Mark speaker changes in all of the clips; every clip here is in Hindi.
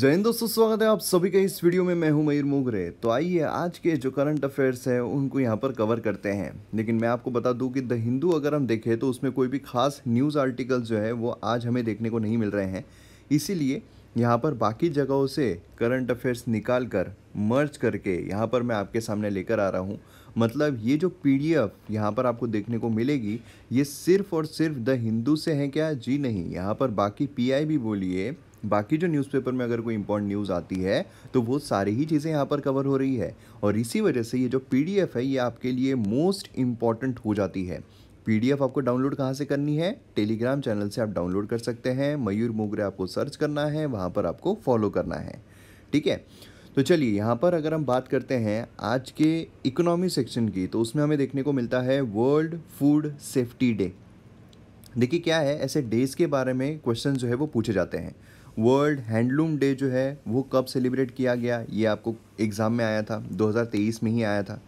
Speaker 1: जय हिंद दोस्तों स्वागत है आप सभी के इस वीडियो में मैं हूं मयूर मोगरे तो आइए आज के जो करंट अफेयर्स हैं उनको यहां पर कवर करते हैं लेकिन मैं आपको बता दूं कि द हिंदू अगर हम देखें तो उसमें कोई भी खास न्यूज़ आर्टिकल जो है वो आज हमें देखने को नहीं मिल रहे हैं इसीलिए यहाँ पर बाकी जगहों से करंट अफेयर्स निकाल कर मर्ज करके यहाँ पर मैं आपके सामने लेकर आ रहा हूँ मतलब ये जो पी डी एफ यहाँ पर आपको देखने को मिलेगी ये सिर्फ़ और सिर्फ द हिंदू से हैं क्या जी नहीं यहाँ पर बाकी पी आई भी बोलिए बाकी जो न्यूज़पेपर में अगर कोई इंपॉर्टेंट न्यूज़ आती है तो वो सारी ही चीज़ें यहाँ पर कवर हो रही है और इसी वजह से ये जो पी है ये आपके लिए मोस्ट इम्पॉर्टेंट हो जाती है पी आपको डाउनलोड कहाँ से करनी है टेलीग्राम चैनल से आप डाउनलोड कर सकते हैं मयूर मोगरे आपको सर्च करना है वहाँ पर आपको फॉलो करना है ठीक है तो चलिए यहाँ पर अगर हम बात करते हैं आज के इकोनॉमी सेक्शन की तो उसमें हमें देखने को मिलता है वर्ल्ड फूड सेफ्टी डे देखिए क्या है ऐसे डेज़ के बारे में क्वेश्चन जो है वो पूछे जाते हैं वर्ल्ड हैंडलूम डे जो है वो कब सेलिब्रेट किया गया ये आपको एग्ज़ाम में आया था 2023 में ही आया था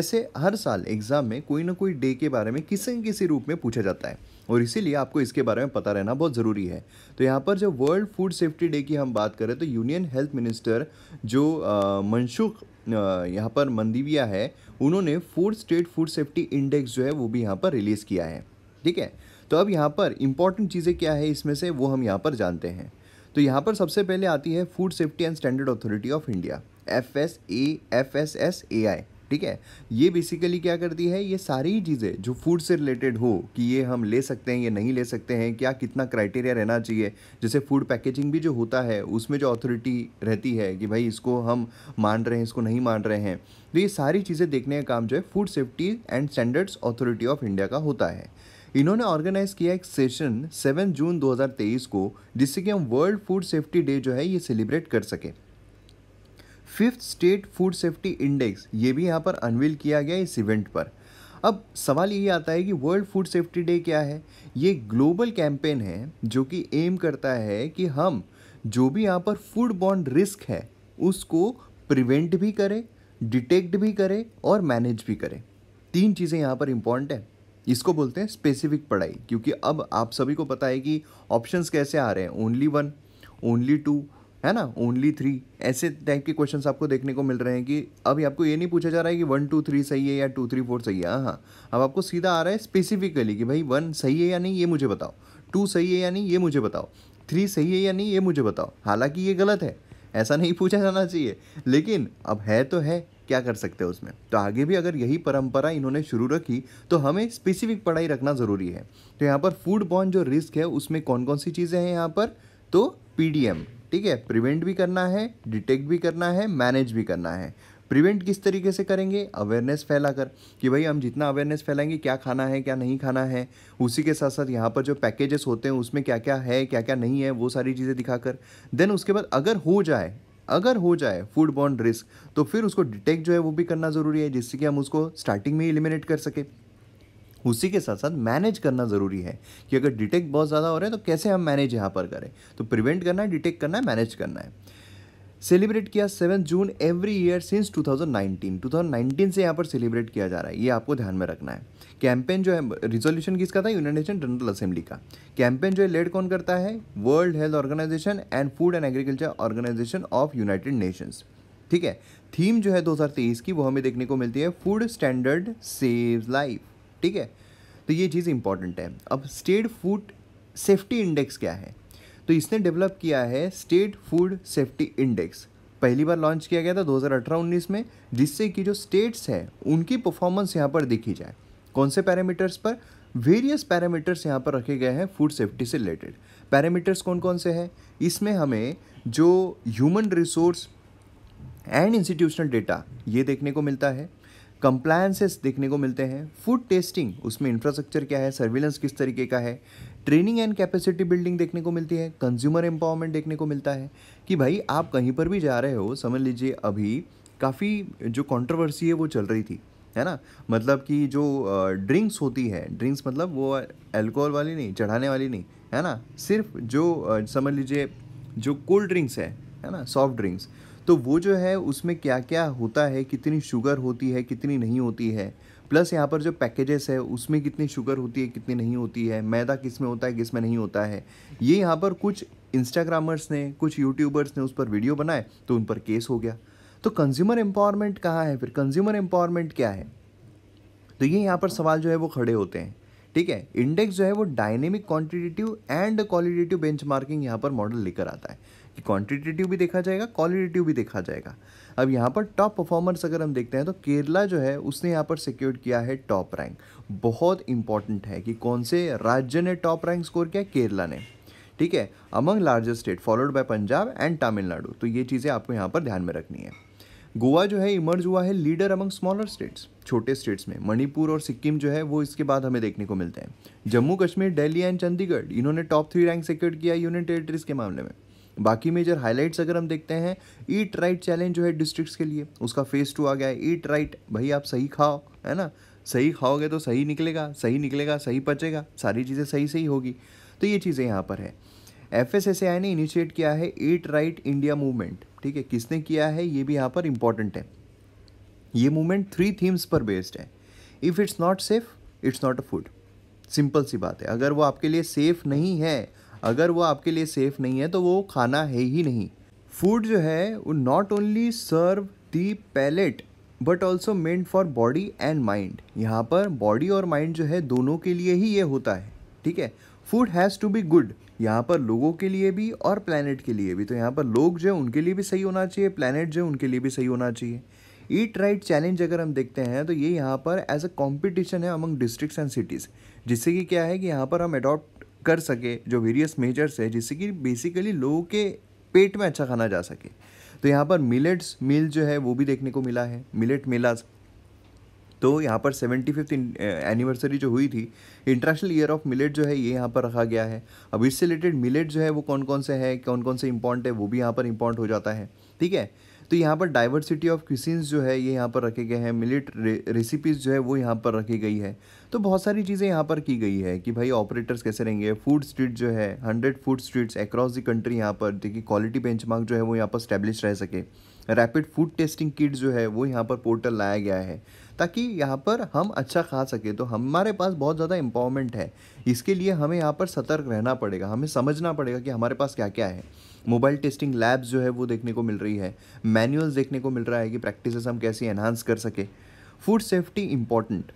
Speaker 1: ऐसे हर साल एग्ज़ाम में कोई ना कोई डे के बारे में किसी न किसी रूप में पूछा जाता है और इसीलिए आपको इसके बारे में पता रहना बहुत ज़रूरी है तो यहाँ पर जब वर्ल्ड फूड सेफ्टी डे की हम बात करें तो यूनियन हेल्थ मिनिस्टर जो मनसुख यहाँ पर मंदीविया है उन्होंने food state food safety index जो है वो भी यहाँ पर रिलीज़ किया है ठीक है तो अब यहाँ पर इम्पॉर्टेंट चीज़ें क्या है इसमें से वो हम यहाँ पर जानते हैं तो यहाँ पर सबसे पहले आती है food safety and standard authority of India F S A F S S A I ठीक है ये बेसिकली क्या करती है ये सारी चीज़ें जो फूड से रिलेटेड हो कि ये हम ले सकते हैं ये नहीं ले सकते हैं क्या कितना क्राइटेरिया रहना चाहिए जैसे फूड पैकेजिंग भी जो होता है उसमें जो अथॉरिटी रहती है कि भाई इसको हम मान रहे हैं इसको नहीं मान रहे हैं तो ये सारी चीज़ें देखने का काम जो है food safety and standards authority of India का होता है इन्होंने ऑर्गेनाइज़ किया एक सेशन 7 जून 2023 को जिससे कि हम वर्ल्ड फूड सेफ्टी डे जो है ये सेलिब्रेट कर सकें fifth state food safety index ये भी यहाँ पर अनवील किया गया इस इवेंट पर अब सवाल ये आता है कि वर्ल्ड फूड सेफ्टी डे क्या है ये ग्लोबल कैंपेन है जो कि एम करता है कि हम जो भी यहाँ पर फूड बॉन्ड रिस्क है उसको प्रिवेंट भी करें डिटेक्ट भी करें और मैनेज भी करें तीन चीज़ें यहाँ पर इम्पॉर्टेंट हैं इसको बोलते हैं स्पेसिफिक पढ़ाई क्योंकि अब आप सभी को पता है कि ऑप्शंस कैसे आ रहे हैं ओनली वन ओनली टू है ना ओनली थ्री ऐसे टाइप के क्वेश्चंस आपको देखने को मिल रहे हैं कि अभी आपको ये नहीं पूछा जा रहा है कि वन टू थ्री सही है या टू थ्री फोर सही है हाँ, हाँ अब आपको सीधा आ रहा है स्पेसिफिकली कि भाई वन सही है या नहीं ये मुझे बताओ टू सही है या नहीं ये मुझे बताओ थ्री सही है या नहीं ये मुझे बताओ हालांकि ये गलत है ऐसा नहीं पूछा जाना चाहिए लेकिन अब है तो है क्या कर सकते हैं उसमें तो आगे भी अगर यही परंपरा इन्होंने शुरू रखी तो हमें स्पेसिफिक पढ़ाई रखना ज़रूरी है तो यहाँ पर फूड बॉन्ड जो रिस्क है उसमें कौन कौन सी चीज़ें हैं यहाँ पर तो पी ठीक है प्रिवेंट भी करना है डिटेक्ट भी करना है मैनेज भी करना है प्रिवेंट किस तरीके से करेंगे अवेयरनेस फैलाकर कि भाई हम जितना अवेयरनेस फैलाएंगे क्या खाना है क्या नहीं खाना है उसी के साथ साथ यहाँ पर जो पैकेजेस होते हैं उसमें क्या क्या है क्या क्या नहीं है वो सारी चीज़ें दिखाकर देन उसके बाद अगर हो जाए अगर हो जाए फूड बॉन्ड रिस्क तो फिर उसको डिटेक्ट जो है वो भी करना ज़रूरी है जिससे कि हम उसको स्टार्टिंग में इलिमिनेट कर सके उसी के साथ साथ मैनेज करना ज़रूरी है कि अगर डिटेक्ट बहुत ज़्यादा हो रहा है तो कैसे हम मैनेज यहाँ पर करें तो प्रिवेंट करना है डिटेक्ट करना है मैनेज करना है सेलिब्रेट किया seven June every year since 2019 2019 से यहाँ पर सेलिब्रेट किया जा रहा है ये आपको ध्यान में रखना है कैंपेन जो है रिजोल्यूशन किसका था यूनाइटेड नेशन जनरल असेंबली का कैंपेन जो है लेड कौन करता है World Health Organization and Food and Agriculture Organization of United Nations ठीक है थीम जो है दो की वो हमें देखने को मिलती है फूड स्टैंडर्ड सेव लाइफ ठीक है तो ये चीज़ इंपॉर्टेंट है अब स्टेट फूड सेफ्टी इंडेक्स क्या है तो इसने डेवलप किया है स्टेट फूड सेफ्टी इंडेक्स पहली बार लॉन्च किया गया था 2018-19 में जिससे कि जो स्टेट्स हैं उनकी परफॉर्मेंस यहाँ पर देखी जाए कौन से पैरामीटर्स पर वेरियस पैरामीटर्स यहाँ पर रखे गए हैं फूड सेफ्टी से रिलेटेड पैरामीटर्स कौन कौन से हैं इसमें हमें जो human resource and institutional data ये देखने को मिलता है कंप्लायंसेस देखने को मिलते हैं फूड टेस्टिंग उसमें इंफ्रास्ट्रक्चर क्या है सर्विलेंस किस तरीके का है ट्रेनिंग एंड कैपेसिटी बिल्डिंग देखने को मिलती है कंज्यूमर एम्पावरमेंट देखने को मिलता है कि भाई आप कहीं पर भी जा रहे हो समझ लीजिए अभी काफ़ी जो कंट्रोवर्सी है वो चल रही थी है ना मतलब कि जो ड्रिंक्स होती है ड्रिंक्स मतलब वो अल्कोहल वाली नहीं चढ़ाने वाली नहीं है ना सिर्फ जो समझ लीजिए जो कोल्ड ड्रिंक्स है है ना सॉफ्ट ड्रिंक्स तो वो जो है उसमें क्या क्या होता है कितनी शुगर होती है कितनी नहीं होती है प्लस यहाँ पर जो पैकेजेस है उसमें कितनी शुगर होती है कितनी नहीं होती है मैदा किस में होता है किस में नहीं होता है ये यहाँ पर कुछ इंस्टाग्रामर्स ने कुछ यूट्यूबर्स ने उस पर वीडियो बनाए तो उन पर केस हो गया तो कंज्यूमर एम्पावरमेंट कहाँ है फिर कंज्यूमर एम्पावरमेंट क्या है तो ये यहाँ पर सवाल जो है वो खड़े होते हैं ठीक है इंडेक्स जो है वो dynamic quantitative and qualitative benchmarking यहाँ पर मॉडल लेकर आता है कि क्वांटिटेटिव भी देखा जाएगा क्वालिटेटिव भी देखा जाएगा अब यहाँ पर टॉप परफॉर्मर्स अगर हम देखते हैं तो केरला जो है उसने यहाँ पर सिक्योर किया है टॉप रैंक बहुत इंपॉर्टेंट है कि कौन से राज्य ने टॉप रैंक स्कोर किया केरला ने ठीक है among largest state followed by Punjab and Tamil Nadu तो ये चीज़ें आपको यहाँ पर ध्यान में रखनी है गोवा जो है इमर्ज हुआ है लीडर अमंग स्मॉलर स्टेट्स छोटे स्टेट्स में मणिपुर और सिक्किम जो है वो इसके बाद हमें देखने को मिलते हैं जम्मू कश्मीर दिल्ली एंड चंडीगढ़ इन्होंने टॉप थ्री रैंक सिक्योर किया यूनियन टेरिटरीज के मामले में बाकी मेजर हाईलाइट्स अगर हम देखते हैं ईट राइट चैलेंज जो है डिस्ट्रिक्ट्स के लिए उसका फेज़ टू आ गया है ईट राइट भाई आप सही खाओ है ना सही खाओगे तो सही निकलेगा सही निकलेगा सही पचेगा सारी चीज़ें सही सही होगी तो ये चीज़ें यहाँ पर है एफ ने इनिशिएट किया है ईट राइट इंडिया मूवमेंट ठीक है किसने किया है ये भी यहाँ पर इम्पॉर्टेंट है ये मूवमेंट थ्री थीम्स पर बेस्ड है if it's not safe it's not a food simple सी बात है अगर वो आपके लिए सेफ़ नहीं है अगर वो आपके लिए सेफ़ नहीं है तो वो खाना है ही नहीं फूड जो है वो not only serve the palate but also meant for body and mind यहाँ पर बॉडी और माइंड जो है दोनों के लिए ही ये होता है ठीक है food has to be good यहाँ पर लोगों के लिए भी और प्लानट के लिए भी तो यहाँ पर लोग जो है उनके लिए भी सही होना चाहिए प्लानट जो है उनके लिए भी सही होना चाहिए ईट राइट चैलेंज अगर हम देखते हैं तो ये यहाँ पर एज अ कॉम्पिटिशन है अमंग डिस्ट्रिक्ट एंड सिटीज़ जिससे कि क्या है कि यहाँ पर हम अडॉप्ट कर सके जो वेरियस मेजर्स है जिससे कि बेसिकली लोगों के पेट में अच्छा खाना जा सके तो यहाँ पर मिलेट्स मील जो है वो भी देखने को मिला है मिलेट मेलाज तो यहाँ पर सेवेंटी फिफ्थ एनिवर्सरी जो हुई थी इंटरनेशनल ईयर ऑफ मिलेट जो है ये यहाँ पर रखा गया है अब इससे रिलेटेड मिलेट जो है वो कौन कौन से है कौन कौन से इम्पॉर्ट है वो भी यहाँ पर इम्पॉर्ट हो जाता है ठीक है तो यहाँ पर डाइवर्सिटी ऑफ क्यूसिन्स जो है ये यहाँ पर रखे गए हैं मिलेट रेसिपीज़ जो है वो यहाँ पर रखी गई है तो बहुत सारी चीज़ें यहाँ पर की गई है कि भाई ऑपरेटर्स कैसे रहेंगे फूड स्ट्रीट जो है hundred food streets across the country यहाँ पर देखिए क्वालिटी बेंचमार्क जो है वो यहाँ पर स्टैब्लिश रह सके रैपिड फूड टेस्टिंग किट जो है वो यहाँ पर पोर्टल लाया गया है ताकि यहाँ पर हम अच्छा खा सके तो हमारे पास बहुत ज़्यादा इम्पावरमेंट है इसके लिए हमें यहाँ पर सतर्क रहना पड़ेगा हमें समझना पड़ेगा कि हमारे पास क्या क्या है मोबाइल टेस्टिंग लैब्स जो है वो देखने को मिल रही है मैनुअल्स देखने को मिल रहा है कि प्रैक्टिसेस हम कैसे एनहांस कर सके फूड सेफ्टी इम्पॉर्टेंट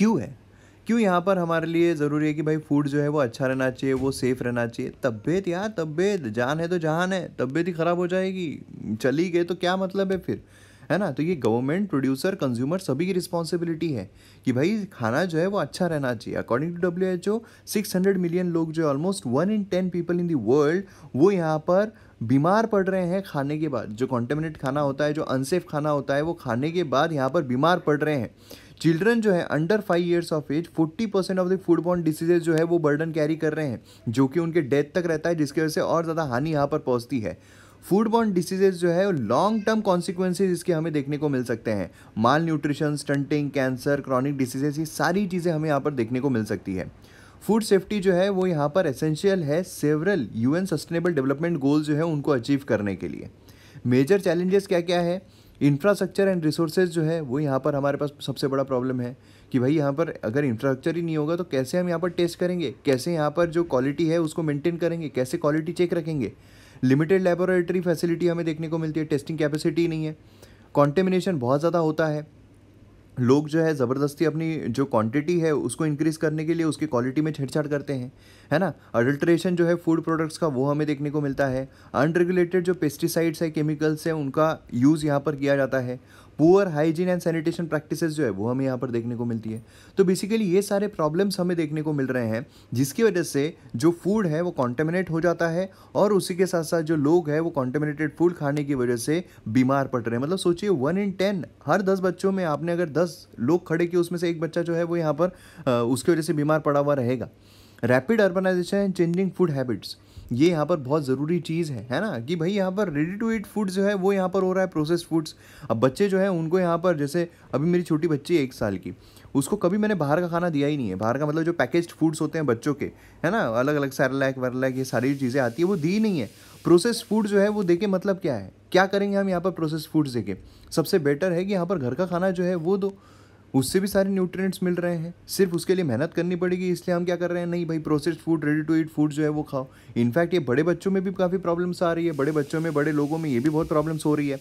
Speaker 1: क्यों है क्यों यहाँ पर हमारे लिए ज़रूरी है कि भाई फूड जो है वो अच्छा रहना चाहिए वो सेफ़ रहना चाहिए तबीयत यार तबीयत जान है तो जान है तबीयत ही ख़राब हो जाएगी चली गई तो क्या मतलब है फिर है ना तो ये गवर्नमेंट प्रोड्यूसर कंज्यूमर सभी की रिस्पॉन्सिबिलिटी है कि भाई खाना जो है वो अच्छा रहना चाहिए according to W H O six hundred million लोग जो है almost one in ten people in the world वो यहाँ पर बीमार पड़ रहे हैं खाने के बाद जो कॉन्टेमिनेट खाना होता है जो अनसेफ खाना होता है वो खाने के बाद यहाँ पर बीमार पड़ रहे हैं चिल्ड्रन जो है under five years of age forty percent of the food बॉन्ड डिसीजेज जो है वो बर्डन कैरी कर रहे हैं जो कि उनके डेथ तक रहता है जिसकी वजह से और ज़्यादा हानि यहाँ पर पहुँचती है फूड बॉन्ड डिसीजेज जो है लॉन्ग टर्म कॉन्सिक्वेंसेज इसके हमें देखने को मिल सकते हैं malnutrition stunting cancer chronic diseases ये सारी चीज़ें हमें यहाँ पर देखने को मिल सकती है फूड सेफ्टी जो है वो यहाँ पर एसेंशियल है several UN sustainable development goals जो है उनको अचीव करने के लिए मेजर चैलेंजेस क्या क्या है इंफ्रास्ट्रक्चर एंड रिसोर्सेज जो है वो यहाँ पर हमारे पास सबसे बड़ा प्रॉब्लम है कि भाई यहाँ पर अगर इंफ्रास्ट्रक्चर ही नहीं होगा तो कैसे हम यहाँ पर टेस्ट करेंगे कैसे यहाँ पर जो क्वालिटी है उसको मेंटेन करेंगे कैसे क्वालिटी चेक रखेंगे लिमिटेड लेबोरेटरी फैसिलिटी हमें देखने को मिलती है टेस्टिंग कैपेसिटी नहीं है कॉन्टेमिनेशन बहुत ज़्यादा होता है लोग जो है ज़बरदस्ती अपनी जो क्वांटिटी है उसको इंक्रीज़ करने के लिए उसकी क्वालिटी में छेड़छाड़ करते हैं है ना अडल्ट्रेशन जो है फूड प्रोडक्ट्स का वो हमें देखने को मिलता है अनरेगुलेटेड जो पेस्टिसाइड्स है केमिकल्स है उनका यूज़ यहाँ पर किया जाता है poor hygiene and sanitation practice जो है वो हमें यहाँ पर देखने को मिलती है तो बेसिकली ये सारे प्रॉब्लम्स हमें देखने को मिल रहे हैं जिसकी वजह से जो फूड है वो कॉन्टेमिनेट हो जाता है और उसी के साथ साथ जो लोग हैं वो कॉन्टेमिनेटेड फूड खाने की वजह से बीमार पड़ रहे हैं मतलब सोचिए वन इन टेन हर दस बच्चों में आपने अगर दस लोग खड़े किए उसमें से एक बच्चा जो है वो यहाँ पर उसकी वजह से बीमार पड़ा हुआ रहेगा rapid urbanisation and changing food habits ये यहाँ पर बहुत ज़रूरी चीज़ है है ना कि भाई यहाँ पर रेडी टू ईट फूड जो है वो यहाँ पर हो रहा है प्रोसेस्ड फूड्स अब बच्चे जो है उनको यहाँ पर जैसे अभी मेरी छोटी बच्ची है एक साल की उसको कभी मैंने बाहर का खाना दिया ही नहीं है बाहर का मतलब जो पैकेज्ड फूड्स होते हैं बच्चों के है ना अलग अलग सैरलैक वरलैक ये सारी चीज़ें आती है वो दी नहीं है प्रोसेस फूड जो है वो देखे मतलब क्या है क्या करेंगे हम यहाँ पर प्रोसेस फूड्स देके सबसे बेटर है कि यहाँ पर घर का खाना जो है वो दो उससे भी सारे न्यूट्रिएंट्स मिल रहे हैं सिर्फ उसके लिए मेहनत करनी पड़ेगी इसलिए हम क्या कर रहे हैं नहीं भाई processed food ready to eat food जो है वो खाओ इनफैक्ट ये बड़े बच्चों में भी काफ़ी प्रॉब्लम्स आ रही है बड़े बच्चों में बड़े लोगों में ये भी बहुत प्रॉब्लम्स हो रही है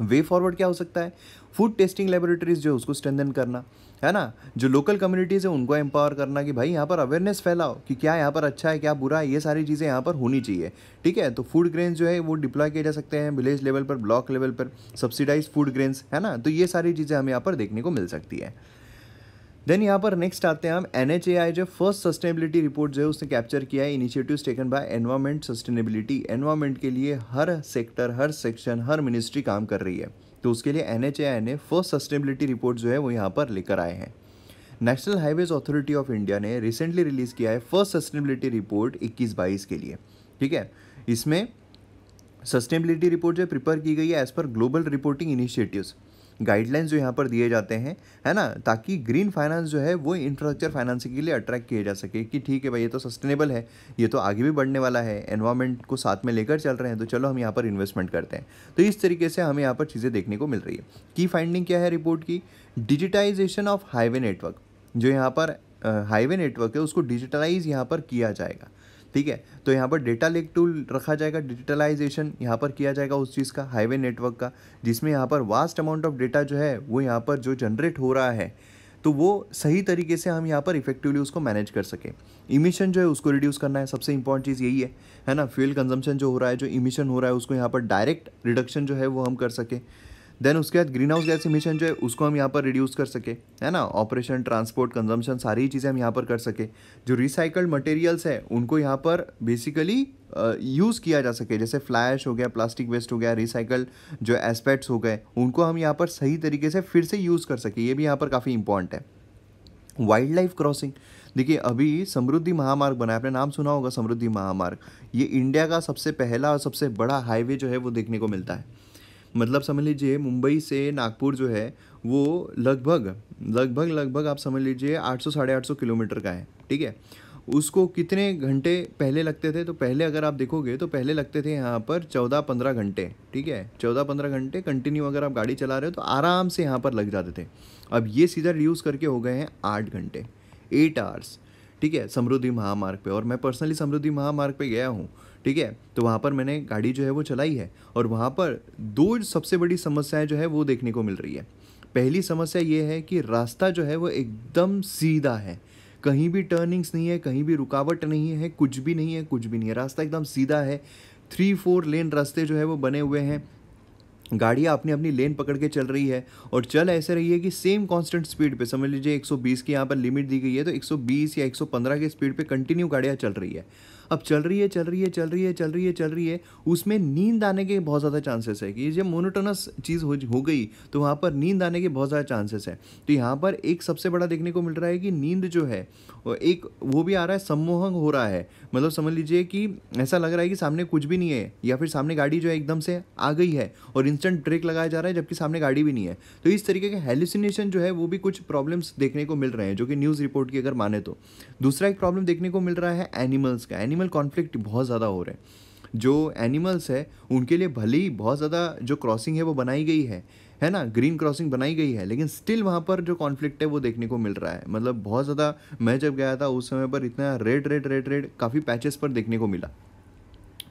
Speaker 1: वे फॉरवर्ड क्या हो सकता है फूड टेस्टिंग लेबोरेटरीज जो है उसको स्ट्रेंथन करना है ना जो लोकल कम्युनिटीज़ है उनको एम्पावर करना कि भाई यहाँ पर अवेयरनेस फैलाओ कि क्या यहाँ पर अच्छा है क्या बुरा है ये सारी चीज़ें यहाँ पर होनी चाहिए ठीक है तो फूड ग्रेन्स जो है वो डिप्लॉय किए जा सकते हैं विलेज लेवल पर ब्लॉक लेवल पर सब्सिडाइज फूड ग्रेन्स है ना तो ये सारी चीज़ें हमें यहाँ पर देखने को मिल सकती है देन यहाँ पर नेक्स्ट आते हैं हम एन जो फर्स्ट सस्टेनेबिलिटी रिपोर्ट जो है उसने कैप्चर किया है initiative taken by environment sustainability environment के लिए हर सेक्टर हर सेक्शन हर मिनिस्ट्री काम कर रही है तो उसके लिए एन एच ने फर्स्ट सस्टेनेबिलिटी रिपोर्ट जो है वो यहाँ पर लेकर आए हैं national Highways Authority of India ने रिसेंटली रिलीज़ किया है फर्स्ट सस्टेनेबिलिटी रिपोर्ट इक्कीस बाईस के लिए ठीक है इसमें सस्टेनेबिलिटी रिपोर्ट जो प्रिपेयर की गई है as per global reporting initiatives guidelines जो यहाँ पर दिए जाते हैं है ना ताकि ग्रीन फाइनेंस जो है वो इंफ्रास्ट्रक्चर फाइनेंसिंग के लिए अट्रैक्ट किया जा सके कि ठीक है भाई ये तो सस्टेनेबल है ये तो आगे भी बढ़ने वाला है एनवायरमेंट को साथ में लेकर चल रहे हैं तो चलो हम यहाँ पर इन्वेस्टमेंट करते हैं तो इस तरीके से हमें यहाँ पर चीज़ें देखने को मिल रही है की फाइंडिंग क्या है रिपोर्ट की डिजिटाइजेशन ऑफ हाईवे नेटवर्क जो यहाँ पर हाईवे नेटवर्क है उसको डिजिटलाइज यहाँ पर किया जाएगा ठीक है तो यहाँ पर डेटा लेक टूल रखा जाएगा डिजिटलाइजेशन यहाँ पर किया जाएगा उस चीज़ का हाईवे नेटवर्क का जिसमें यहाँ पर वास्ट अमाउंट ऑफ डेटा जो है वो यहाँ पर जो जनरेट हो रहा है तो वो सही तरीके से हम यहाँ पर इफेक्टिवली उसको मैनेज कर सकें इमिशन जो है उसको रिड्यूस करना है सबसे इंपॉर्टेंट चीज़ यही है है ना फ्यूल कंजम्पशन जो हो रहा है जो इमिशन हो रहा है उसको यहाँ पर डायरेक्ट रिडक्शन जो है वो हम कर सकें देन उसके बाद ग्रीन हाउस गैस इमिशन जो है उसको हम यहाँ पर रिड्यूस कर सके है ना ऑपरेशन ट्रांसपोर्ट कंजम्पशन सारी चीज़ें हम यहाँ पर कर सके जो रिसाइकल्ड मटेरियल्स है उनको यहाँ पर बेसिकली यूज़ किया जा सके जैसे फ्लैश हो गया प्लास्टिक वेस्ट हो गया रिसाइकल जो एस्पेक्ट्स हो गए उनको हम यहाँ पर सही तरीके से फिर से यूज़ कर सके ये भी यहाँ पर काफ़ी इंपॉर्टेंट है वाइल्ड लाइफ क्रॉसिंग देखिए अभी समृद्धि महामार्ग बना है आपने नाम सुना होगा समृद्धि महामार्ग ये इंडिया का सबसे पहला और सबसे बड़ा हाईवे जो है वो देखने को मिलता है मतलब समझ लीजिए मुंबई से नागपुर जो है वो लगभग लगभग लगभग आप समझ लीजिए 800 साढ़े आठ किलोमीटर का है ठीक है उसको कितने घंटे पहले लगते थे तो पहले अगर आप देखोगे तो पहले लगते थे यहाँ पर चौदह पंद्रह घंटे ठीक है चौदह पंद्रह घंटे कंटिन्यू अगर आप गाड़ी चला रहे हो तो आराम से यहाँ पर लग जाते थे अब ये सीधा रिड्यूस करके हो गए हैं आठ घंटे एट आवर्स ठीक है समृद्धि महामार्ग पे और मैं पर्सनली समृद्धि महामार्ग पे गया हूँ ठीक है तो वहाँ पर मैंने गाड़ी जो है वो चलाई है और वहाँ पर दो सबसे बड़ी समस्याएँ जो है वो देखने को मिल रही है पहली समस्या ये है कि रास्ता जो है वो एकदम सीधा है कहीं भी टर्निंग्स नहीं है कहीं भी रुकावट नहीं है कुछ भी नहीं है कुछ भी नहीं है रास्ता एकदम सीधा है थ्री फोर लेन रास्ते जो है वो बने हुए हैं गाड़ियाँ अपनी अपनी लेन पकड़ के चल रही है और चल ऐसे रही है कि सेम कांस्टेंट स्पीड पे समझ लीजिए 120 की यहाँ पर लिमिट दी गई है तो 120 या 115 की स्पीड पे कंटिन्यू गाड़ियाँ चल रही है अब चल रही है चल रही है चल रही है चल रही है चल रही है उसमें नींद आने के बहुत ज़्यादा चांसेस है कि जब मोनोटोनस चीज़ हो हो गई तो वहाँ पर नींद आने के बहुत ज़्यादा चांसेस है तो यहाँ पर एक सबसे बड़ा देखने को मिल रहा है कि नींद जो है एक वो भी आ रहा है सम्मोहंग हो रहा है मतलब समझ लीजिए कि ऐसा लग रहा है कि सामने कुछ भी नहीं है या फिर सामने गाड़ी जो है एकदम से आ गई है और इंस्टेंट ब्रेक लगाया जा रहा है जबकि सामने गाड़ी भी नहीं है तो इस तरीके के हेलिसिनेशन जो है वो भी कुछ प्रॉब्लम्स देखने को मिल रहे हैं जो कि न्यूज़ रिपोर्ट की अगर माने तो दूसरा एक प्रॉब्लम देखने को मिल रहा है एनिमल्स का एनिमल एनिमल कॉन्फ्लिक्ट बहुत ज़्यादा हो रहे हैं जो एनिमल्स है उनके लिए भले ही बहुत ज़्यादा जो क्रॉसिंग है वो बनाई गई है है ना ग्रीन क्रॉसिंग बनाई गई है लेकिन स्टिल वहाँ पर जो कॉन्फ्लिक्ट है वो देखने को मिल रहा है मतलब बहुत ज़्यादा मैं जब गया था उस समय पर इतना रेड रेड रेड रेड काफ़ी पैचेस पर देखने को मिला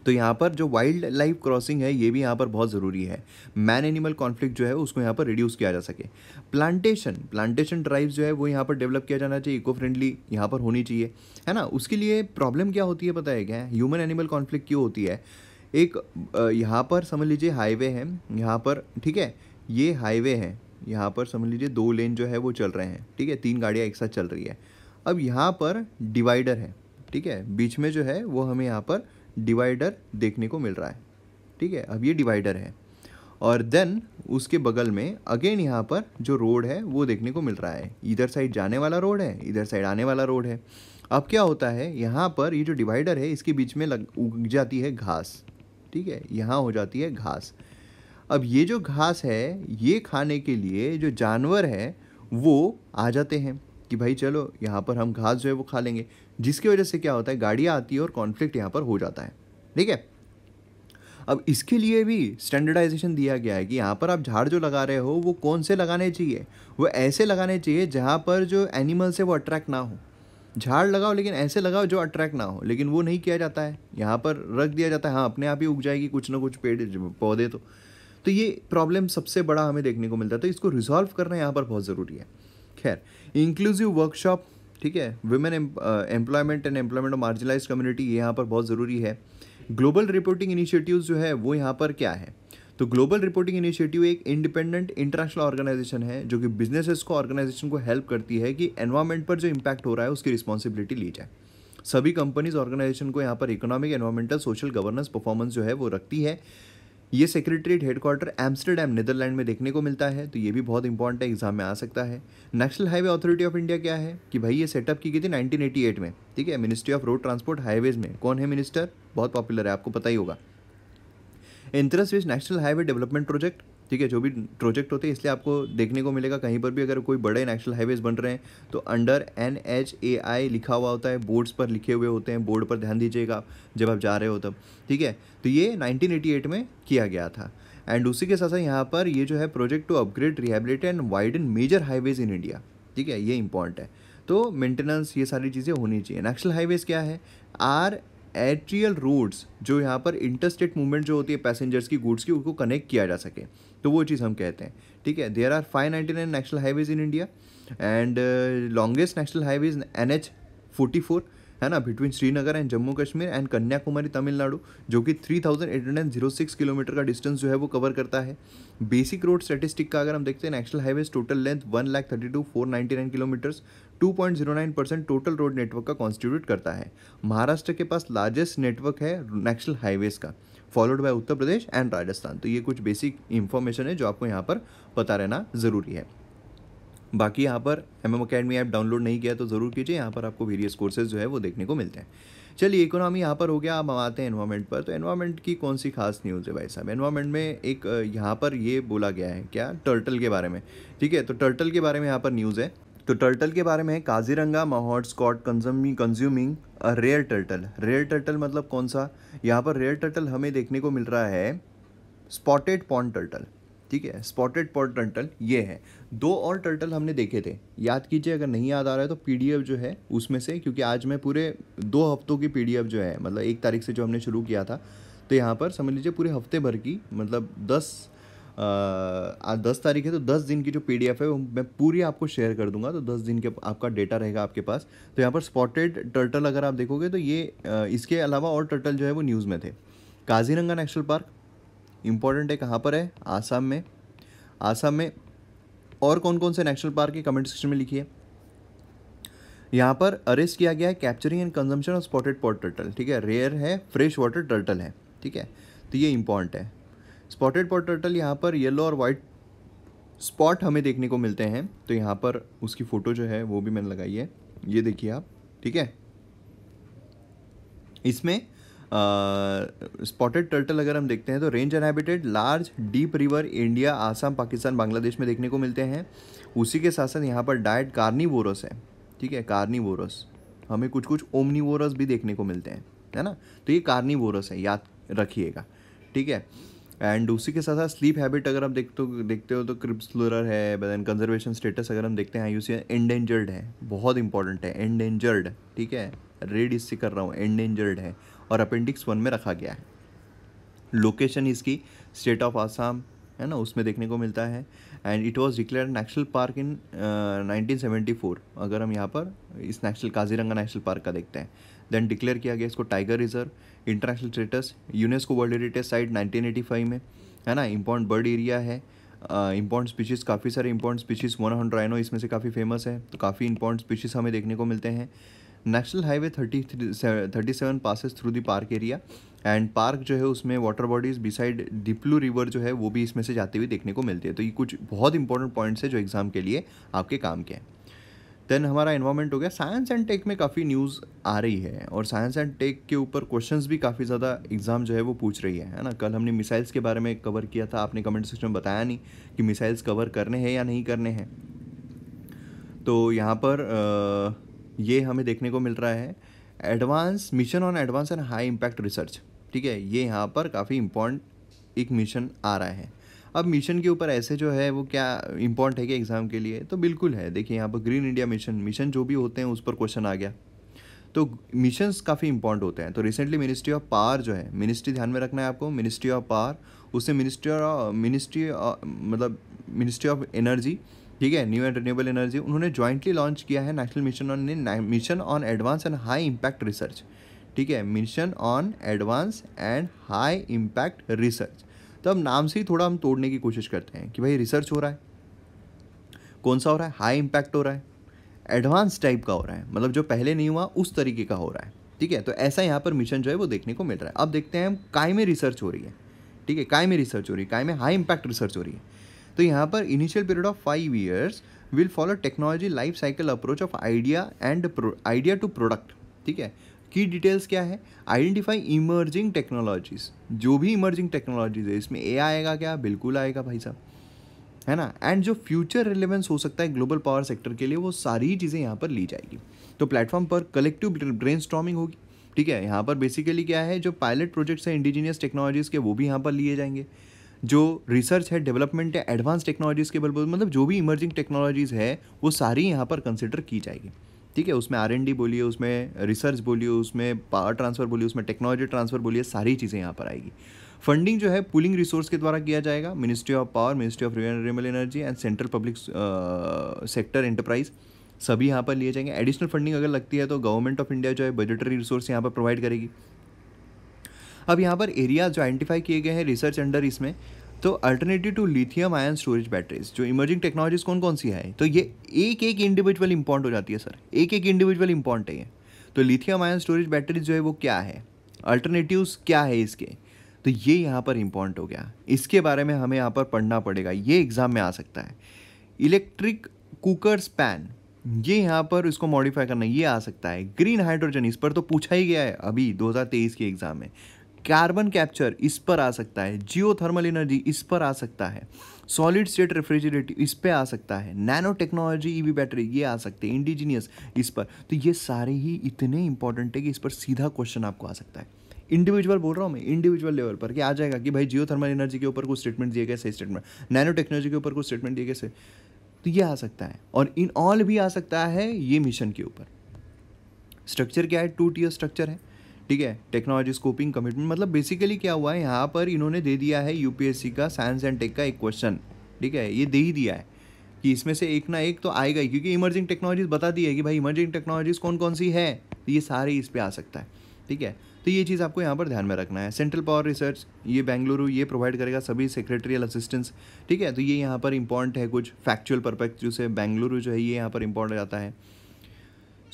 Speaker 1: तो यहाँ पर जो वाइल्ड लाइफ क्रॉसिंग है ये भी यहाँ पर बहुत ज़रूरी है मैन एनिमल कॉन्फ्लिक्ट जो है उसको यहाँ पर रिड्यूस किया जा सके प्लांटेशन प्लांटेशन ड्राइव जो है वो यहाँ पर डेवलप किया जाना चाहिए इको फ्रेंडली यहाँ पर होनी चाहिए है ना उसके लिए प्रॉब्लम क्या होती है पता है क्या ह्यूमन एनिमल कॉन्फ्लिक्ट क्यों होती है एक यहाँ पर समझ लीजिए हाईवे है यहाँ पर ठीक है ये हाईवे है यहाँ पर समझ लीजिए दो लेन जो है वो चल रहे हैं ठीक है तीन गाड़ियाँ एक साथ चल रही है अब यहाँ पर डिवाइडर है ठीक है बीच में जो है वो हमें यहाँ पर डिवाइडर देखने को मिल रहा है ठीक है अब ये डिवाइडर है और देन उसके बगल में अगेन यहाँ पर जो रोड है वो देखने को मिल रहा है इधर साइड जाने वाला रोड है इधर साइड आने वाला रोड है अब क्या होता है यहाँ पर ये जो डिवाइडर है इसके बीच में लग उग जाती है घास ठीक है यहाँ हो जाती है घास अब ये जो घास है ये खाने के लिए जो जानवर है वो आ जाते हैं कि भाई चलो यहाँ पर हम घास जो है वो खा लेंगे जिसकी वजह से क्या होता है गाड़ियाँ आती है और कॉन्फ्लिक्ट यहाँ पर हो जाता है ठीक है अब इसके लिए भी स्टैंडर्डाइजेशन दिया गया है कि यहाँ पर आप झाड़ जो लगा रहे हो वो कौन से लगाने चाहिए वो ऐसे लगाने चाहिए जहाँ पर जो एनिमल से वो अट्रैक्ट ना हो झाड़ लगाओ लेकिन ऐसे लगाओ जो अट्रैक्ट ना हो लेकिन वो नहीं किया जाता है यहाँ पर रख दिया जाता है हाँ अपने आप ही उग जाएगी कुछ ना कुछ पेड़ पौधे तो तो ये प्रॉब्लम सबसे बड़ा हमें देखने को मिलता है तो इसको रिजॉल्व करना यहाँ पर बहुत ज़रूरी है खैर इंक्लूसिव वर्कशॉप ठीक है women employment and employment of marginalise community ये यहाँ पर बहुत ज़रूरी है ग्लोबल रिपोर्टिंग इनिशिएटिव्स जो है वो यहाँ पर क्या है तो ग्लोबल रिपोर्टिंग इनिशिएटिव एक इंडिपेंडेंट इंटरनेशनल ऑर्गेनाइजेशन है जो कि बिजनेसेस को ऑर्गेनाइजेशन को हेल्प करती है कि एनवायरमेंट पर जो इम्पैक्ट हो रहा है उसकी रिस्पॉन्सिबिलिटी ली जाए सभी कंपनीज ऑर्गेनाइजेशन को यहाँ पर economic environmental social governance performance जो है वो रखती है ये सेक्रेटरीट हेडक्वार्टर एम्स्टरडेम नीदरलैंड में देखने को मिलता है तो ये भी बहुत इंपॉर्टेंट है एग्जाम में आ सकता है National Highway Authority of India क्या है कि भाई ये सेटअप की गई थी 1988 में ठीक है Ministry of Road Transport Highways में कौन है मिनिस्टर बहुत पॉपुलर है आपको पता ही होगा इंतरस which national highway development project ठीक है जो भी प्रोजेक्ट होते हैं इसलिए आपको देखने को मिलेगा कहीं पर भी अगर कोई बड़े नेशनल हाईवेज बन रहे हैं तो under N H A I लिखा हुआ होता है बोर्ड्स पर लिखे हुए होते हैं बोर्ड पर ध्यान दीजिएगा जब आप जा रहे हो तब ठीक है तो ये एट में किया गया था एंड उसी के साथ साथ यहाँ पर ये जो है project to upgrade rehabilitate and widen major highways in India ठीक है ये इंपॉर्टेंट है तो मेंटेनेंस ये सारी चीज़ें होनी चाहिए नेशनल हाईवेज क्या है आर एट्रियल रोड्स जो यहाँ पर इंटरस्टेट मूवमेंट जो होती है पैसेंजर्स की गुड्स की उनको कनेक्ट किया जा सके तो वो चीज़ हम कहते हैं ठीक है there are five ninety nine national highways in India and longest national highways N H forty four है ना between Srinagar and Jammu Kashmir and Kanyakumari Tamil Nadu जो कि three thousand eight hundred zero six kilometre का डिस्टेंस जो है वो कवर करता है बेसिक रोड स्टेटिस्टिक का अगर हम देखते हैं national highways total length one lakh thirty two four ninety nine kilometres two point zero nine percent total road network का कॉन्स्टिट्यूट करता है महाराष्ट्र के पास लार्जेस्ट नेटवर्क है नेशनल हाईवेज का followed by Uttar Pradesh and Rajasthan तो ये कुछ बेसिक इन्फॉर्मेशन है जो आपको यहाँ पर पता रहना ज़रूरी है बाकी यहाँ पर M M Academy app download नहीं किया तो ज़रूर कीजिए यहाँ पर आपको वेरियस कोर्सेज जो है वो देखने को मिलते हैं चलिए इकोनॉमी यहाँ पर हो गया आप हम आते हैं एनवायरमेंट पर तो एनवायरमेंट की कौन सी खास न्यूज़ है भाई साहब एनवायरमेंट में एक यहाँ पर ये बोला गया है क्या टर्टल के बारे में ठीक है तो टर्टल के बारे में यहाँ पर न्यूज़ है तो टर्टल के बारे में Kaziranga mahout caught consuming consuming rare turtle rare turtle मतलब कौन सा यहाँ पर रेयर टर्टल हमें देखने को मिल रहा है स्पॉटेड पॉन्ड टर्टल ठीक है स्पॉटेड पॉन्ड टर्टल ये है दो और टर्टल हमने देखे थे याद कीजिए अगर नहीं याद आ रहा है तो पीडीएफ जो है उसमें से क्योंकि आज मैं पूरे दो हफ्तों की पीडीएफ जो है मतलब एक तारीख से जो हमने शुरू किया था तो यहाँ पर समझ लीजिए पूरे हफ्ते भर की मतलब दस आज दस तारीख है तो दस दिन की जो पी है वो मैं पूरी आपको शेयर कर दूंगा तो दस दिन के आपका डेटा रहेगा आपके पास तो यहाँ पर स्पॉटेड टर्टल अगर आप देखोगे तो ये इसके अलावा और टर्टल जो है वो न्यूज़ में थे काजीरंगा नेशनल पार्क इम्पॉर्टेंट है कहाँ पर है आसाम में आसाम में और कौन कौन से नेशनल पार्क है कमेंट सेक्शन में लिखिए यहाँ पर अरेस्ट किया गया है capturing and consumption of spotted pond turtle ठीक है रेयर है फ्रेश वाटर टर्टल है ठीक है तो ये इंपॉर्टेंट है स्पॉटेड पॉट टर्टल यहाँ पर येलो और वाइट स्पॉट हमें देखने को मिलते हैं तो यहाँ पर उसकी फ़ोटो जो है वो भी मैंने लगाई है ये देखिए आप ठीक है इसमें स्पॉटेड टर्टल अगर हम देखते हैं तो range inhabited large deep river India Assam Pakistan Bangladesh में देखने को मिलते हैं उसी के साथ साथ यहाँ पर डाइट कार्निवोरस है ठीक है कार्निवोरस हमें कुछ कुछ ओमनीवोरस भी देखने को मिलते हैं है ना तो ये कार्निवोरस है याद रखिएगा ठीक है एंड उसी के साथ साथ स्लीप हैबिट अगर आप देखते हो देखते हो तो क्रिप्सलोरर है देन कंजर्वेशन स्टेटस अगर हम देखते हैं यू सी एंडेंजर्ड है बहुत इंपॉर्टेंट है एंडेंजर्ड ठीक है रेड इससे कर रहा हूँ एंडेंजर्ड है और अपेंडिक्स वन में रखा गया है लोकेशन इसकी स्टेट ऑफ आसाम है ना उसमें देखने को मिलता है and it was declare national park in 1974 अगर हम यहाँ पर इस नेशनल काजीरंगा नेशनल पार्क का देखते हैं देन डिक्लेयर किया गया इसको tiger reserve international status UNESCO World Heritage Site 1985 में है ना इम्पॉर्ट बर्ड एरिया है इम्पॉर्ट स्पीशीज़ काफ़ी सारे इम्पॉर्ट स्पीशीज़ वन हंड्राइनो इसमें से काफ़ी फेमस है तो काफ़ी इम्पॉर्ट स्पीशीज़ हमें देखने को मिलते हैं national highway thirty three thirty seven passes through the park area and park जो है उसमें water bodies beside Diphlu river जो है वो भी इसमें से जाते हुए देखने को मिलती है तो ये कुछ बहुत इंपॉर्टेंट पॉइंट्स है जो एग्ज़ाम के लिए आपके काम के हैं देन हमारा इन्वायरमेंट हो गया साइंस एंड टेक में काफ़ी न्यूज़ आ रही है और साइंस एंड टेक के ऊपर क्वेश्चंस भी काफ़ी ज़्यादा एग्ज़ाम जो है वो पूछ रही है है ना कल हमने मिसाइल्स के बारे में कवर किया था आपने कमेंट सेक्शन में बताया नहीं कि मिसाइल्स कवर करने हैं या नहीं करने हैं तो यहाँ पर आ, ये हमें देखने को मिल रहा है advance mission on advance and high impact research ठीक है ये यहाँ पर काफ़ी इम्पॉर्टेंट एक मिशन आ रहा है अब मिशन के ऊपर ऐसे जो है वो क्या इम्पोर्टेंट है कि एग्ज़ाम के लिए तो बिल्कुल है देखिए यहाँ पर ग्रीन इंडिया मिशन मिशन जो भी होते हैं उस पर क्वेश्चन आ गया तो मिशंस काफ़ी इंपॉर्टेंट होते हैं तो रिसेंटली मिनिस्ट्री ऑफ पावर जो है मिनिस्ट्री ध्यान में रखना है आपको मिनिस्ट्री ऑफ पावर उससे मिनिस्ट्री मिनिस्ट्री मतलब मिनिस्ट्री ऑफ एनर्जी ठीक है न्यू एंड रिन्यूएबल एनर्जी उन्होंने ज्वाइंटली लॉन्च किया है National Mission on mission on advance and high impact research ठीक है mission on advance and high impact research तो अब नाम से ही थोड़ा हम तोड़ने की कोशिश करते हैं कि भाई रिसर्च हो रहा है कौन सा हो रहा है हाई इम्पैक्ट हो रहा है एडवांस टाइप का हो रहा है मतलब जो पहले नहीं हुआ उस तरीके का हो रहा है ठीक है तो ऐसा यहाँ पर मिशन जो है वो देखने को मिल रहा है अब देखते हैं हम काय में रिसर्च हो रही है ठीक है काय में रिसर्च हो रही है काय में हाई इम्पैक्ट रिसर्च हो रही है तो यहाँ पर initial period of five years will follow technology life cycle approach of idea and idea to product ठीक है की डिटेल्स क्या है आइडेंटिफाई इमर्जिंग टेक्नोलॉजीज जो भी इमर्जिंग टेक्नोलॉजीज है इसमें ए आएगा क्या बिल्कुल आएगा भाई साहब है ना एंड जो फ्यूचर रिलेवेंस हो सकता है ग्लोबल पावर सेक्टर के लिए वो सारी चीज़ें यहाँ पर ली जाएगी तो प्लेटफॉर्म पर कलेक्टिव ब्रेन होगी ठीक है यहाँ पर बेसिकली क्या है जो पायलट प्रोजेक्ट्स हैं इंडिजीनियस टेक्नोलॉजीज़ के वो भी यहाँ पर लिए जाएंगे जो रिसर्च है डेवलपमेंट है एडवांस टेक्नोलॉजीज़ के बलबूते मतलब जो भी इमर्जिंग टेक्नोलॉजीज़ है वो सारी यहाँ पर कंसिडर की जाएगी ठीक है उसमें आर डी बोलिए उसमें रिसर्च बोलिए उसमें पावर ट्रांसफ़र बोलिए उसमें टेक्नोलॉजी ट्रांसफ़र बोलिए सारी चीज़ें यहाँ पर आएगी फंडिंग जो है पुलिंग रिसोर्स के द्वारा किया जाएगा Ministry of Power Ministry of Renewable Energy and Central Public Sector Enterprise सभी यहाँ पर लिए जाएंगे एडिशनल फंडिंग अगर लगती है तो गवर्नमेंट ऑफ इंडिया जो है बजटरी रिसोर्स यहाँ पर प्रोवाइड करेगी अब यहाँ पर एरिया जो आइडेंटिफाई किए गए हैं रिसर्च अंडर इसमें तो alternative to lithium ion storage batteries जो इमर्जिंग टेक्नोलॉजीज कौन कौन सी है तो ये एक एक इंडिविजुअल इंपॉर्ट हो जाती है सर एक एक इंडिविजुअल इंपॉर्ट है ये तो लिथियम आयन स्टोरेज बैटरीज जो है वो क्या है अल्टरनेटिव क्या है इसके तो ये यहाँ पर इम्पॉर्ट हो गया इसके बारे में हमें यहाँ पर पढ़ना पड़ेगा ये एग्ज़ाम में आ सकता है इलेक्ट्रिक कुकर स्पैन ये यहाँ पर इसको मॉडिफाई करना ये आ सकता है ग्रीन हाइड्रोजन इस पर तो पूछा ही गया है अभी 2023 के एग्ज़ाम में कार्बन कैप्चर इस पर आ सकता है जियो थर्मल एनर्जी इस पर आ सकता है सॉलिड स्टेट रेफ्रिजरेटर इस पर आ सकता है नैनो टेक्नोलॉजी ईवी बैटरी ये आ सकते हैं इंडिजीनियस इस पर तो ये सारे ही इतने इंपॉर्टेंट है कि इस पर सीधा क्वेश्चन आपको आ सकता है इंडिविजुअल बोल रहा हूँ मैं इंडिविजुअल लेवल पर कि आ जाएगा कि भाई जियो थर्मल एनर्जी के ऊपर कुछ स्टेटमेंट दिए गए सही स्टेटमेंट नैनो टेक्नोलॉजी के ऊपर कुछ स्टेटमेंट दिए गए सही तो ये आ सकता है और इन ऑल भी आ सकता है ये मिशन के ऊपर स्ट्रक्चर क्या है टू टीयर स्ट्रक्चर है ठीक है टेक्नोलॉजी स्कोपिंग कमिटमेंट मतलब बेसिकली क्या हुआ है यहाँ पर इन्होंने दे दिया है यूपीएससी का साइंस एंड टेक का एक क्वेश्चन ठीक है ये दे ही दिया है कि इसमें से एक ना एक तो आएगा ही क्योंकि इमर्जिंग टेक्नोलॉजीज बता दी है कि भाई इमर्जिंग टेक्नोलॉजीज कौन कौन सी है तो ये सारे इस पर आ सकता है ठीक है तो ये चीज़ आपको यहाँ पर ध्यान में रखना है सेंट्रल पावर रिसर्च ये बेंगलुरु ये प्रोवाइड करेगा सभी सेक्रेटरियल असिस्टेंस ठीक है तो ये यहाँ पर इंपॉर्टेंट है कुछ फैक्चुअल परपेक्ट से बेंगलुरु जो है ये यहाँ पर इंपॉर्टेंट आता है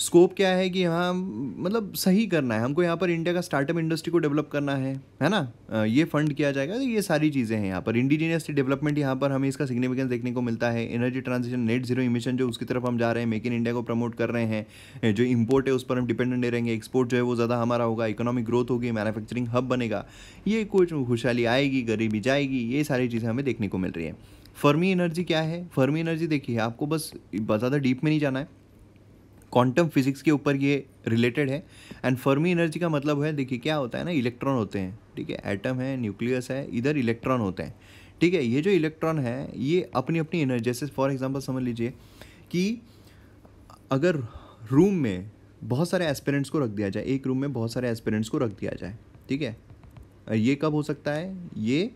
Speaker 1: स्कोप क्या है कि हाँ मतलब सही करना है हमको यहाँ पर इंडिया का स्टार्टअप इंडस्ट्री को डेवलप करना है है ना ये फंड किया जाएगा तो ये सारी चीज़ें हैं यहाँ पर इंडिजीनियस डेवलपमेंट यहाँ पर हमें इसका सिग्निफिकेंस देखने को मिलता है energy transition net zero emission जो उसकी तरफ हम जा रहे हैं मेक इन इंडिया को प्रमोट कर रहे हैं जो इम्पोर्ट है उस पर हम डिपेंडेंट नहीं रहेंगे एक्सपोर्ट जो है वो ज़्यादा हमारा होगा इकोनॉमिक ग्रोथ होगी मैनुफैक्चरिंग हब बनेगा ये कुछ खुशहाली आएगी गरीबी जाएगी ये सारी चीज़ें हमें देखने को मिल रही है फर्मी एनर्जी क्या है फर्मी एनर्जी देखिए आपको बस ज़्यादा डीप में नहीं जाना है क्वांटम फिजिक्स के ऊपर ये रिलेटेड है एंड फर्मी एनर्जी का मतलब है देखिए क्या होता है ना इलेक्ट्रॉन होते हैं ठीक है एटम है न्यूक्लियस है इधर इलेक्ट्रॉन होते हैं ठीक है ये जो इलेक्ट्रॉन है ये अपनी अपनी एनर्जी जैसे फॉर एग्जांपल समझ लीजिए कि अगर रूम में बहुत सारे एस्पेरेंट्स को रख दिया जाए एक रूम में बहुत सारे एस्पेरेंट्स को रख दिया जाए ठीक है ये कब हो सकता है ये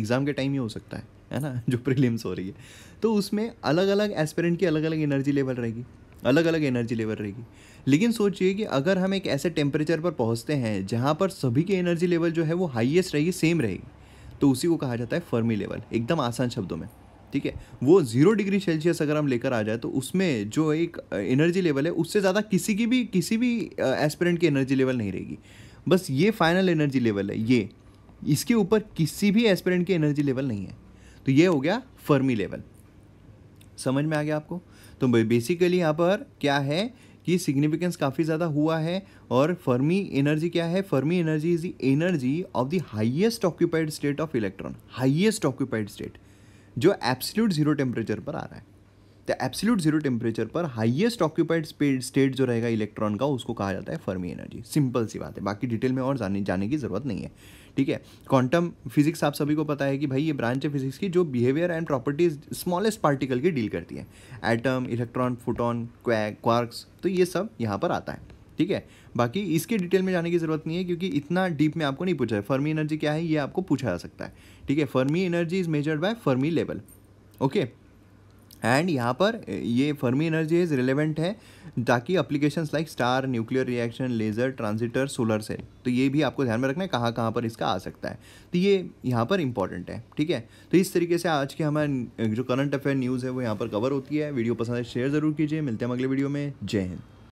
Speaker 1: एग्ज़ाम के टाइम ही हो सकता है है ना जो प्रीलिम्स हो रही है तो उसमें अलग अलग एस्पेरेंट की अलग अलग एनर्जी लेवल रहेगी अलग अलग एनर्जी लेवल रहेगी लेकिन सोचिए कि अगर हम एक ऐसे टेम्परेचर पर पहुँचते हैं जहाँ पर सभी की एनर्जी लेवल जो है वो हाइएस्ट रहेगी सेम रहेगी तो उसी को कहा जाता है फर्मी लेवल एकदम आसान शब्दों में ठीक है वो जीरो डिग्री सेल्सियस अगर हम लेकर आ जाए तो उसमें जो एक एनर्जी लेवल है उससे ज़्यादा किसी की भी किसी भी एस्पिरेंट की एनर्जी लेवल नहीं रहेगी बस ये फाइनल एनर्जी लेवल है ये इसके ऊपर किसी भी एस्पिरेंट की एनर्जी लेवल नहीं है तो ये हो गया फर्मी लेवल समझ में आ गया आपको तो बेसिकली यहाँ पर क्या है कि सिग्निफिकेंस काफ़ी ज़्यादा हुआ है और फर्मी एनर्जी क्या है Fermi energy is the energy of the highest occupied state of electron highest occupied state जो एप्सल्यूट जीरो टेम्परेचर पर आ रहा है तो एब्सोल्यूट जीरो टेम्परेचर पर हाईएस्ट ऑक्यूपाइड स्टेट जो रहेगा इलेक्ट्रॉन का उसको कहा जाता है फर्मी एनर्जी सिंपल सी बात है बाकी डिटेल में और जाने जाने की ज़रूरत नहीं है ठीक है क्वांटम फिजिक्स आप सभी को पता है कि भाई ये ब्रांच है फिजिक्स की जो behaviour and properties smallest particle की डील करती है एटम इलेक्ट्रॉन फोटोन क्वैक क्वार्क्स तो ये सब यहाँ पर आता है ठीक है बाकी इसके डिटेल में जाने की ज़रूरत नहीं है क्योंकि इतना डीप में आपको नहीं पूछा है फर्मी एनर्जी क्या है ये आपको पूछा जा सकता है ठीक है Fermi energy is measured by Fermi level okay and यहाँ पर ये फर्मी एनर्जीज रिलेवेंट है ताकि application like star nuclear reaction laser transistor solar cell तो ये भी आपको ध्यान में रखना है कहाँ कहाँ पर इसका आ सकता है तो ये यहाँ पर इंपॉर्टेंट है ठीक है तो इस तरीके से आज के हमारे जो करंट अफेयर न्यूज़ है वो यहाँ पर कवर होती है वीडियो पसंद है शेयर ज़रूर कीजिए मिलते हैं अगले वीडियो में जय हिंद